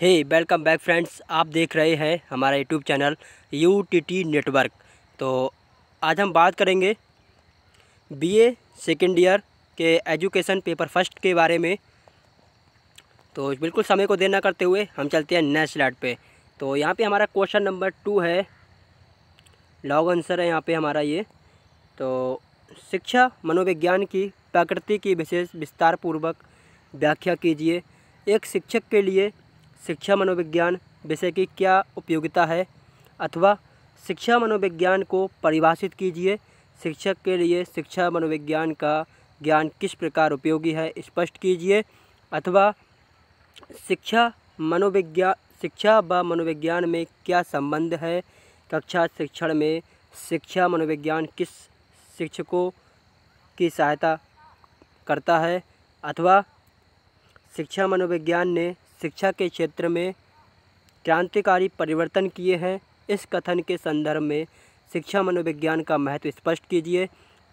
हे welcome back friends आप देख रहे हैं हमारा YouTube channel U T T network तो आज हम बात करेंगे बीए सेकेंड ईयर के एजुकेशन पेपर फर्स्ट के बारे में तो बिल्कुल समय को देना करते हुए हम चलते हैं नेक्स्ट स्लाइड पे तो यहाँ पे हमारा क्वेश्चन नंबर टू है लॉन्ग आंसर है यहाँ पे हमारा ये तो शिक्षा मनोविज्ञान की प्रकृति की विशेष विस्तारपूर्वक व्याख्या कीजिए एक शिक्षक के लिए शिक्षा मनोविज्ञान विषय की क्या उपयोगिता है अथवा शिक्षा मनोविज्ञान को परिभाषित कीजिए शिक्षक के लिए शिक्षा मनोविज्ञान का ज्ञान किस प्रकार उपयोगी है स्पष्ट कीजिए अथवा शिक्षा मनोविज्ञान शिक्षा व मनोविज्ञान में क्या संबंध है कक्षा शिक्षण में शिक्षा मनोविज्ञान किस शिक्षकों की सहायता करता है अथवा शिक्षा मनोविज्ञान ने शिक्षा के क्षेत्र में क्रांतिकारी परिवर्तन किए हैं इस कथन के संदर्भ में शिक्षा मनोविज्ञान का महत्व स्पष्ट कीजिए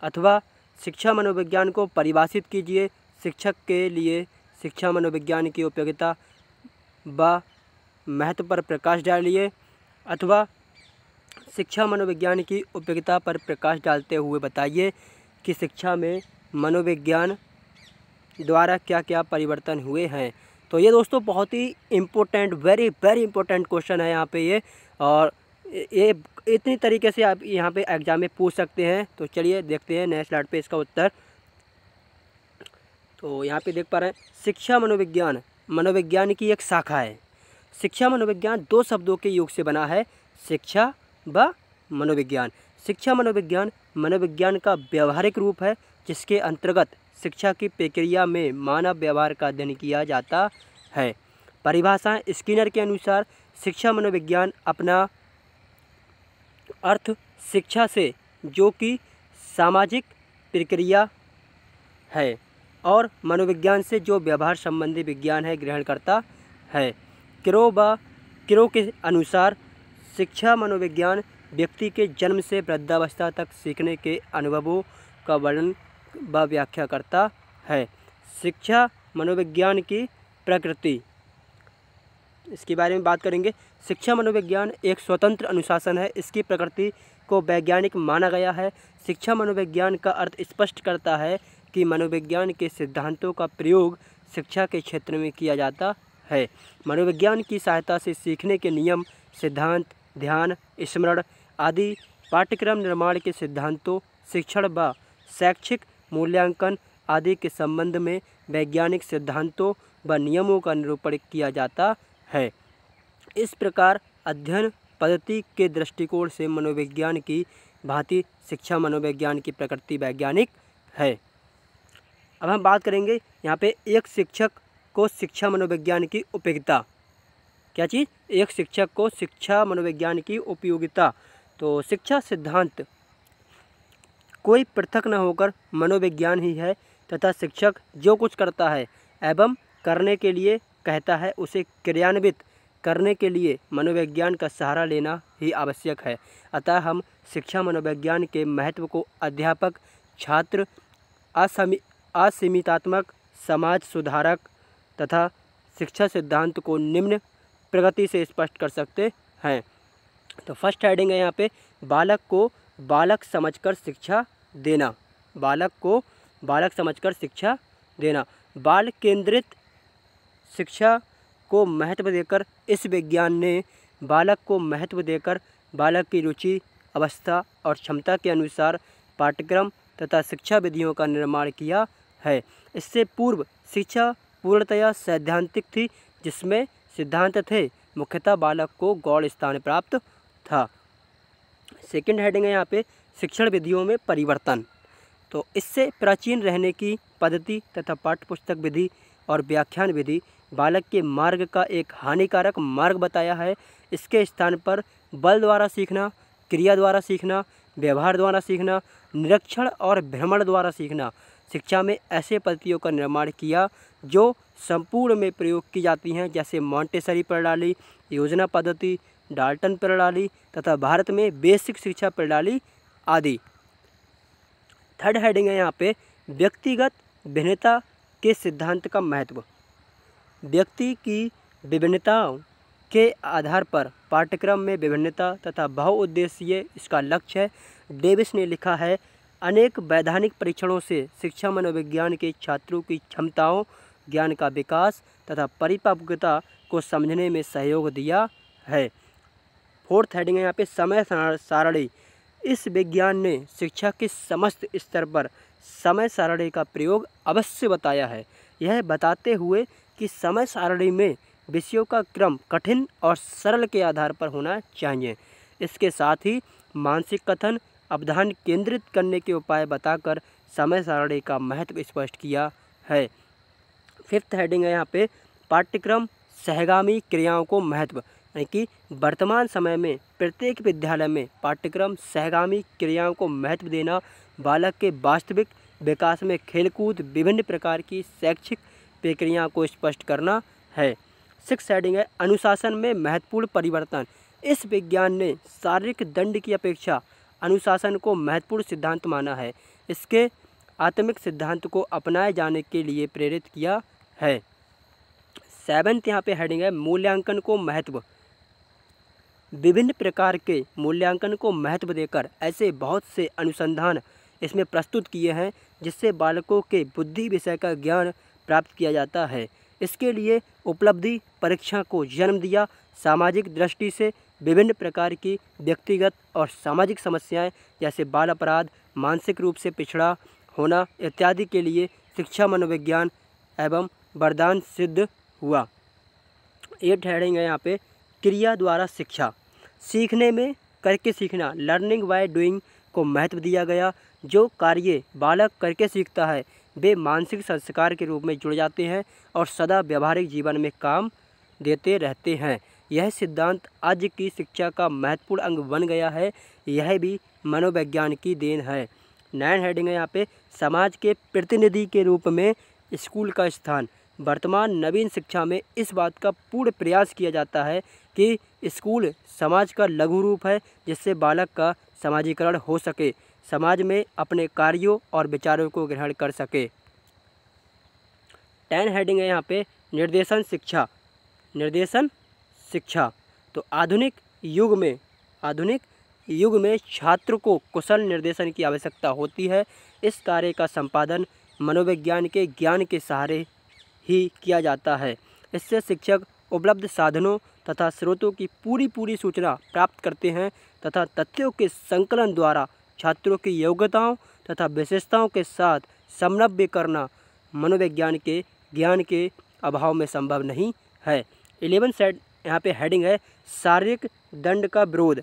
अथवा शिक्षा मनोविज्ञान को परिभाषित कीजिए शिक्षक के लिए शिक्षा मनोविज्ञान की उपयोगिता व महत्व पर प्रकाश डालिए अथवा शिक्षा मनोविज्ञान की उपयोगिता पर प्रकाश डालते हुए बताइए कि शिक्षा में मनोविज्ञान द्वारा क्या क्या परिवर्तन हुए हैं तो ये दोस्तों बहुत ही important very very important question है यहाँ पे ये और ये इतनी तरीके से आप यहाँ पे एग्ज़ाम में पूछ सकते हैं तो चलिए देखते हैं नेक्स्ट लाइट पे इसका उत्तर तो यहाँ पे देख पा रहे हैं शिक्षा मनोविज्ञान मनोविज्ञान की एक शाखा है शिक्षा मनोविज्ञान दो शब्दों के योग से बना है शिक्षा व मनोविज्ञान शिक्षा मनोविज्ञान मनोविज्ञान का व्यवहारिक रूप है जिसके अंतर्गत शिक्षा की प्रक्रिया में मानव व्यवहार का अध्ययन किया जाता है परिभाषा स्किनर के अनुसार शिक्षा मनोविज्ञान अपना अर्थ शिक्षा से जो कि सामाजिक प्रक्रिया है और मनोविज्ञान से जो व्यवहार संबंधी विज्ञान है ग्रहण करता है क्रो व क्रो के अनुसार शिक्षा मनोविज्ञान व्यक्ति के जन्म से वृद्धावस्था तक सीखने के अनुभवों का वर्णन व व्याख्या करता है शिक्षा मनोविज्ञान की प्रकृति इसके बारे में बात करेंगे शिक्षा मनोविज्ञान एक स्वतंत्र अनुशासन है इसकी प्रकृति को वैज्ञानिक माना गया है शिक्षा मनोविज्ञान का अर्थ स्पष्ट करता है कि मनोविज्ञान के सिद्धांतों का प्रयोग शिक्षा के क्षेत्र में किया जाता है मनोविज्ञान की सहायता से सीखने के नियम सिद्धांत ध्यान स्मरण आदि पाठ्यक्रम निर्माण के सिद्धांतों शिक्षण व शैक्षिक मूल्यांकन आदि के संबंध में वैज्ञानिक सिद्धांतों व नियमों का निरूपण किया जाता है इस प्रकार अध्ययन पद्धति के दृष्टिकोण से मनोविज्ञान की भांति शिक्षा मनोविज्ञान की प्रकृति वैज्ञानिक है अब हम बात करेंगे यहाँ पे एक शिक्षक को शिक्षा मनोविज्ञान की उपयोगिता क्या चीज़ एक शिक्षक को शिक्षा मनोविज्ञान की उपयोगिता तो शिक्षा सिद्धांत कोई पृथक न होकर मनोविज्ञान ही है तथा शिक्षक जो कुछ करता है एवं करने के लिए कहता है उसे क्रियान्वित करने के लिए मनोविज्ञान का सहारा लेना ही आवश्यक है अतः हम शिक्षा मनोविज्ञान के महत्व को अध्यापक छात्र असमी असीमितात्मक समाज सुधारक तथा शिक्षा सिद्धांत को निम्न प्रगति से स्पष्ट कर सकते हैं तो फर्स्ट हेडिंग है यहाँ पे बालक को बालक समझकर शिक्षा देना बालक को बालक समझकर शिक्षा देना बाल केंद्रित शिक्षा को महत्व देकर इस विज्ञान ने बालक को महत्व देकर बालक की रुचि अवस्था और क्षमता के अनुसार पाठ्यक्रम तथा शिक्षा विधियों का निर्माण किया है इससे पूर्व शिक्षा पूर्णतया सैद्धांतिक थी जिसमें सिद्धांत थे मुख्यतः बालक को गौड़ स्थान प्राप्त था सेकंड हेडिंग है यहाँ पे शिक्षण विधियों में परिवर्तन तो इससे प्राचीन रहने की पद्धति तथा पाठ्यपुस्तक विधि और व्याख्यान विधि बालक के मार्ग का एक हानिकारक मार्ग बताया है इसके स्थान पर बल द्वारा सीखना क्रिया द्वारा सीखना व्यवहार द्वारा सीखना निरीक्षण और भ्रमण द्वारा सीखना शिक्षा में ऐसे पद्धतियों का निर्माण किया जो संपूर्ण में प्रयोग की जाती हैं जैसे मॉन्टेसरी प्रणाली योजना पद्धति डाल्टन प्रणाली तथा भारत में बेसिक शिक्षा प्रणाली आदि थर्ड हेडिंग है यहाँ पे व्यक्तिगत भिन्नता के सिद्धांत का महत्व व्यक्ति की विभिन्नताओं के आधार पर पाठ्यक्रम में विभिन्नता तथा बहुउद्देश्य इसका लक्ष्य है डेविस ने लिखा है अनेक वैधानिक परीक्षणों से शिक्षा मनोविज्ञान के छात्रों की क्षमताओं ज्ञान का विकास तथा परिपक्वता को समझने में सहयोग दिया है फोर्थ हेडिंग है यहाँ पे समय सारणी इस विज्ञान ने शिक्षा के समस्त स्तर पर समय सारणी का प्रयोग अवश्य बताया है यह बताते हुए कि समय सारणी में विषयों का क्रम कठिन और सरल के आधार पर होना चाहिए इसके साथ ही मानसिक कथन अवधान केंद्रित करने के उपाय बताकर समय सारणी का महत्व स्पष्ट किया है फिफ्थ हेडिंग है यहाँ पे पाठ्यक्रम सहगामी क्रियाओं को महत्व यानी कि वर्तमान समय में प्रत्येक विद्यालय में पाठ्यक्रम सहगामी क्रियाओं को महत्व देना बालक के वास्तविक विकास में खेलकूद विभिन्न प्रकार की शैक्षिक प्रक्रियाओं को स्पष्ट करना है सिक्स हेडिंग है अनुशासन में महत्वपूर्ण परिवर्तन इस विज्ञान ने शारीरिक दंड की अपेक्षा अनुशासन को महत्वपूर्ण सिद्धांत माना है इसके आत्मिक सिद्धांत को अपनाए जाने के लिए प्रेरित किया है सेवन्थ यहाँ पे हेडिंग है मूल्यांकन को महत्व विभिन्न प्रकार के मूल्यांकन को महत्व देकर ऐसे बहुत से अनुसंधान इसमें प्रस्तुत किए हैं जिससे बालकों के बुद्धि विषय का ज्ञान प्राप्त किया जाता है इसके लिए उपलब्धि परीक्षा को जन्म दिया सामाजिक दृष्टि से विभिन्न प्रकार की व्यक्तिगत और सामाजिक समस्याएं जैसे बाल अपराध मानसिक रूप से पिछड़ा होना इत्यादि के लिए शिक्षा मनोविज्ञान एवं वरदान सिद्ध हुआ ये ठहरेंगे यहाँ पे क्रिया द्वारा शिक्षा सीखने में करके सीखना लर्निंग बाय डूइंग को महत्व दिया गया जो कार्य बालक करके सीखता है वे मानसिक संस्कार के रूप में जुड़ जाते हैं और सदा व्यवहारिक जीवन में काम देते रहते हैं यह सिद्धांत आज की शिक्षा का महत्वपूर्ण अंग बन गया है यह भी मनोविज्ञान की देन है नैन हेडिंग है यहाँ पे समाज के प्रतिनिधि के रूप में स्कूल का स्थान वर्तमान नवीन शिक्षा में इस बात का पूर्ण प्रयास किया जाता है कि स्कूल समाज का लघु रूप है जिससे बालक का समाजीकरण हो सके समाज में अपने कार्यों और विचारों को ग्रहण कर सके टेन हेडिंग है यहाँ पे निर्देशन शिक्षा निर्देशन शिक्षा तो आधुनिक युग में आधुनिक युग में छात्र को कुशल निर्देशन की आवश्यकता होती है इस कार्य का संपादन मनोविज्ञान के ज्ञान के सहारे ही किया जाता है इससे शिक्षक उपलब्ध साधनों तथा स्रोतों की पूरी पूरी सूचना प्राप्त करते हैं तथा तथ्यों के संकलन द्वारा छात्रों की योग्यताओं तथा विशेषताओं के साथ समन्वय करना मनोविज्ञान के ज्ञान के अभाव में संभव नहीं है इलेवन सेट यहाँ पे हेडिंग है शारीरिक दंड का विरोध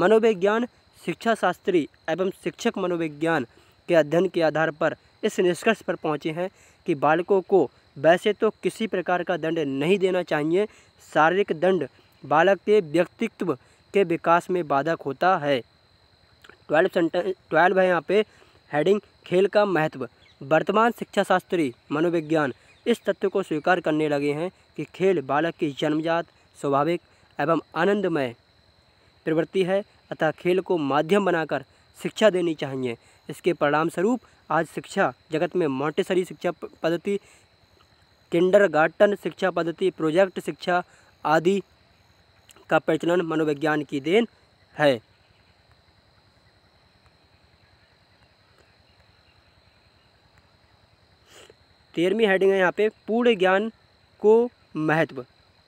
मनोविज्ञान शिक्षा शास्त्री एवं शिक्षक मनोविज्ञान के अध्ययन के आधार पर इस निष्कर्ष पर पहुँचे हैं कि बालकों को वैसे तो किसी प्रकार का दंड नहीं देना चाहिए शारीरिक दंड बालक के व्यक्तित्व के विकास में बाधक होता है ट्वेल्व सेंटेंस ट्वेल्व है यहाँ पे हेडिंग खेल का महत्व वर्तमान शिक्षा शास्त्री मनोविज्ञान इस तथ्य को स्वीकार करने लगे हैं कि खेल बालक की जन्मजात स्वाभाविक एवं आनंदमय प्रवृत्ति है अतः खेल को माध्यम बनाकर शिक्षा देनी चाहिए इसके परिणामस्वरूप आज शिक्षा जगत में मोटेसरी शिक्षा पद्धति किंडरगार्टन शिक्षा पद्धति प्रोजेक्ट शिक्षा आदि का प्रचलन मनोविज्ञान की देन है तेरहवीं हेडिंग है यहाँ पे पूर्ण ज्ञान को महत्व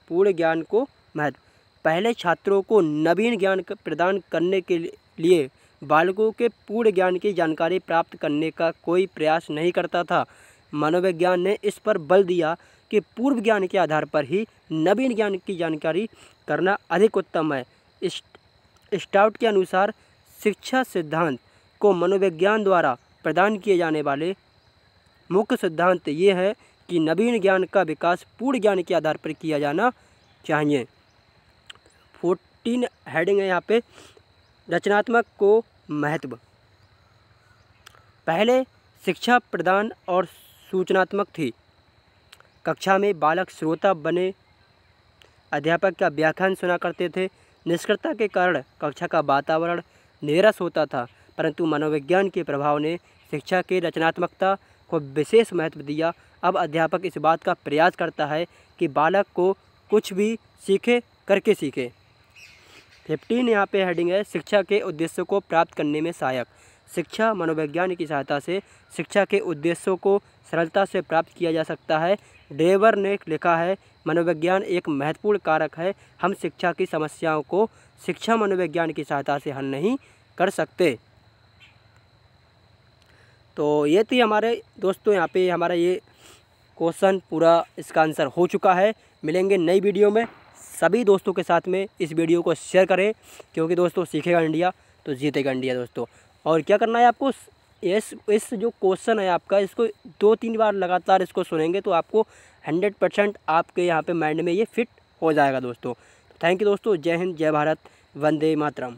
पूर्ण ज्ञान को महत्व पहले छात्रों को नवीन ज्ञान प्रदान करने के लिए बालकों के पूर्ण ज्ञान की जानकारी प्राप्त करने का कोई प्रयास नहीं करता था मनोविज्ञान ने इस पर बल दिया कि पूर्व ज्ञान के आधार पर ही नवीन ज्ञान की जानकारी करना अधिक उत्तम है स्टाउट के अनुसार शिक्षा सिद्धांत को मनोविज्ञान द्वारा प्रदान किए जाने वाले मुख्य सिद्धांत ये है कि नवीन ज्ञान का विकास पूर्ण ज्ञान के आधार पर किया जाना चाहिए फोर्टीन हेडिंग है यहाँ पे रचनात्मक को महत्व पहले शिक्षा प्रदान और सूचनात्मक थी कक्षा में बालक श्रोता बने अध्यापक का व्याख्यान सुना करते थे निष्क्रता के कारण कक्षा का वातावरण निरस होता था परंतु मनोविज्ञान के प्रभाव ने शिक्षा के रचनात्मकता को विशेष महत्व दिया अब अध्यापक इस बात का प्रयास करता है कि बालक को कुछ भी सीखे करके सीखे फिफ्टीन यहाँ पे हेडिंग है शिक्षा के उद्देश्य को प्राप्त करने में सहायक शिक्षा मनोवैज्ञान की सहायता से शिक्षा के उद्देश्यों को सरलता से प्राप्त किया जा सकता है डेवर ने लिखा है मनोविज्ञान एक महत्वपूर्ण कारक है हम शिक्षा की समस्याओं को शिक्षा मनोविज्ञान की सहायता से हल नहीं कर सकते तो ये थी हमारे दोस्तों यहाँ पे हमारा ये क्वेश्चन पूरा इसका आंसर हो चुका है मिलेंगे नई वीडियो में सभी दोस्तों के साथ में इस वीडियो को शेयर करें क्योंकि दोस्तों सीखेगा इंडिया तो जीतेगा इंडिया दोस्तों और क्या करना है आपको इस इस जो क्वेश्चन है आपका इसको दो तीन बार लगातार इसको सुनेंगे तो आपको हंड्रेड परसेंट आपके यहाँ पे माइंड में ये फिट हो जाएगा दोस्तों थैंक यू दोस्तों जय हिंद जय भारत वंदे मातरम